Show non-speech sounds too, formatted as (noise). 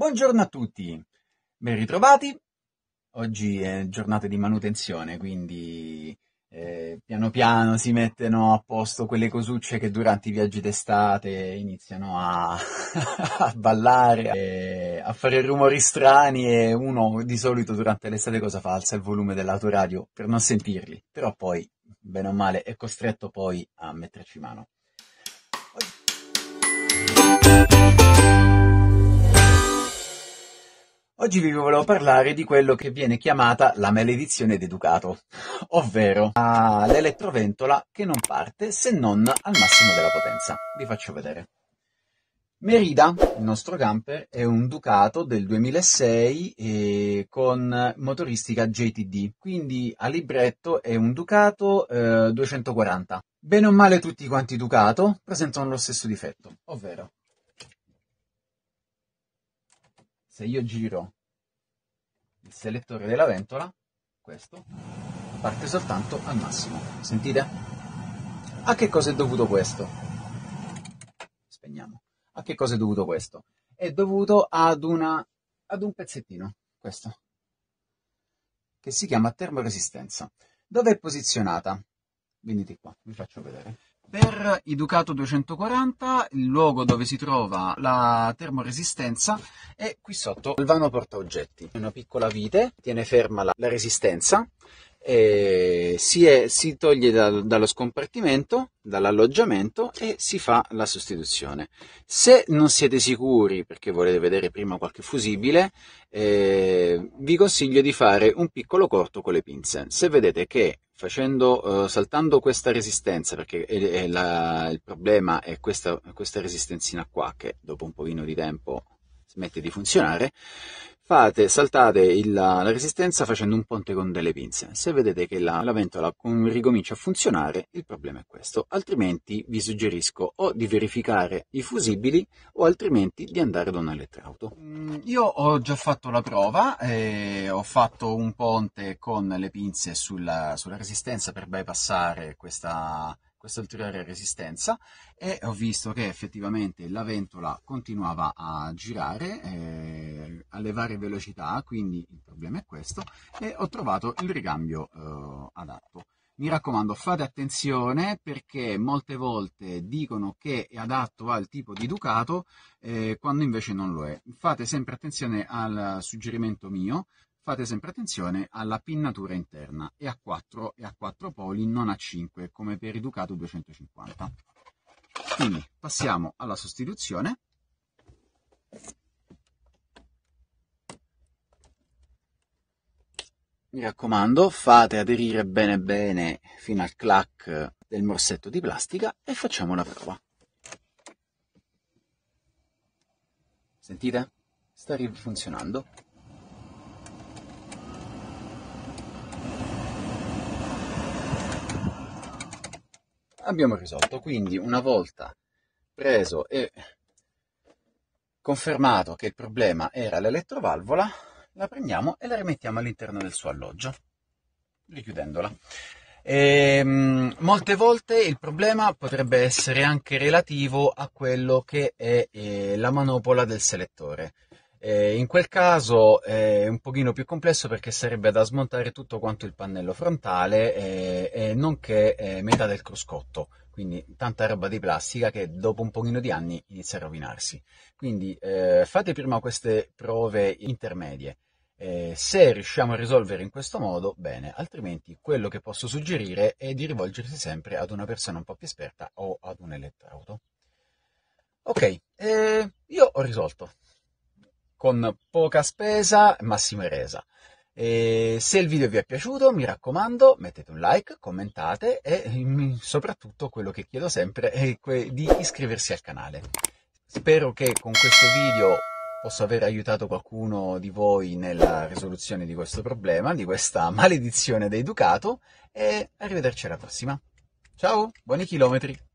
Buongiorno a tutti, ben ritrovati. Oggi è giornata di manutenzione, quindi eh, piano piano si mettono a posto quelle cosucce che durante i viaggi d'estate iniziano a, (laughs) a ballare, eh, a fare rumori strani e uno di solito durante l'estate cosa fa? Alza il volume dell'autoradio per non sentirli, però poi, bene o male, è costretto poi a metterci mano. Oggi vi volevo parlare di quello che viene chiamata la maledizione d'educato, ovvero ah, l'elettroventola che non parte se non al massimo della potenza. Vi faccio vedere. Merida, il nostro camper, è un Ducato del 2006 con motoristica JTD, quindi a libretto è un Ducato eh, 240. Bene o male tutti quanti Ducato presentano lo stesso difetto, ovvero se io giro il selettore della ventola, questo, parte soltanto al massimo. Sentite? A che cosa è dovuto questo? Spegniamo. A che cosa è dovuto questo? È dovuto ad, una, ad un pezzettino, questo, che si chiama termoresistenza. Dove è posizionata? Venite qua, vi faccio vedere per i Ducato 240 il luogo dove si trova la termoresistenza è qui sotto il vano portaoggetti. Una piccola vite tiene ferma la, la resistenza e si, è, si toglie da, dallo scompartimento, dall'alloggiamento e si fa la sostituzione. Se non siete sicuri perché volete vedere prima qualche fusibile, eh, vi consiglio di fare un piccolo corto con le pinze. Se vedete che Facendo, uh, saltando questa resistenza, perché è, è la, il problema è questa, questa resistenzina qua che dopo un pochino di tempo smette di funzionare, fate, saltate il, la, resistenza facendo un ponte con delle pinze. Se vedete che la, la ventola ricomincia a funzionare, il problema è questo. Altrimenti vi suggerisco o di verificare i fusibili o altrimenti di andare da un elettrauto. Mm, io ho già fatto la prova, eh, ho fatto un ponte con le pinze sulla, sulla resistenza per bypassare questa questa ulteriore resistenza e ho visto che effettivamente la ventola continuava a girare eh, alle varie velocità, quindi il problema è questo, e ho trovato il ricambio eh, adatto. Mi raccomando, fate attenzione perché molte volte dicono che è adatto al tipo di Ducato eh, quando invece non lo è. Fate sempre attenzione al suggerimento mio, Fate sempre attenzione alla pinnatura interna, è a 4 e a 4 poli, non a 5 come per il Ducato 250. Quindi passiamo alla sostituzione. Mi raccomando, fate aderire bene bene fino al clac del morsetto di plastica e facciamo la prova. Sentite? Sta rifunzionando. abbiamo risolto. Quindi una volta preso e confermato che il problema era l'elettrovalvola, la prendiamo e la rimettiamo all'interno del suo alloggio, richiudendola. E, ehm, molte volte il problema potrebbe essere anche relativo a quello che è eh, la manopola del selettore. Eh, in quel caso è un pochino più complesso perché sarebbe da smontare tutto quanto il pannello frontale e, e nonché eh, metà del cruscotto, quindi tanta roba di plastica che dopo un pochino di anni inizia a rovinarsi. Quindi eh, fate prima queste prove intermedie. Eh, se riusciamo a risolvere in questo modo, bene, altrimenti quello che posso suggerire è di rivolgersi sempre ad una persona un po' più esperta o ad un elettrauto. Ok, eh, io ho risolto con poca spesa, massima resa. E se il video vi è piaciuto, mi raccomando, mettete un like, commentate e mm, soprattutto quello che chiedo sempre è di iscriversi al canale. Spero che con questo video possa aver aiutato qualcuno di voi nella risoluzione di questo problema, di questa maledizione da educato e arrivederci alla prossima. Ciao, buoni chilometri!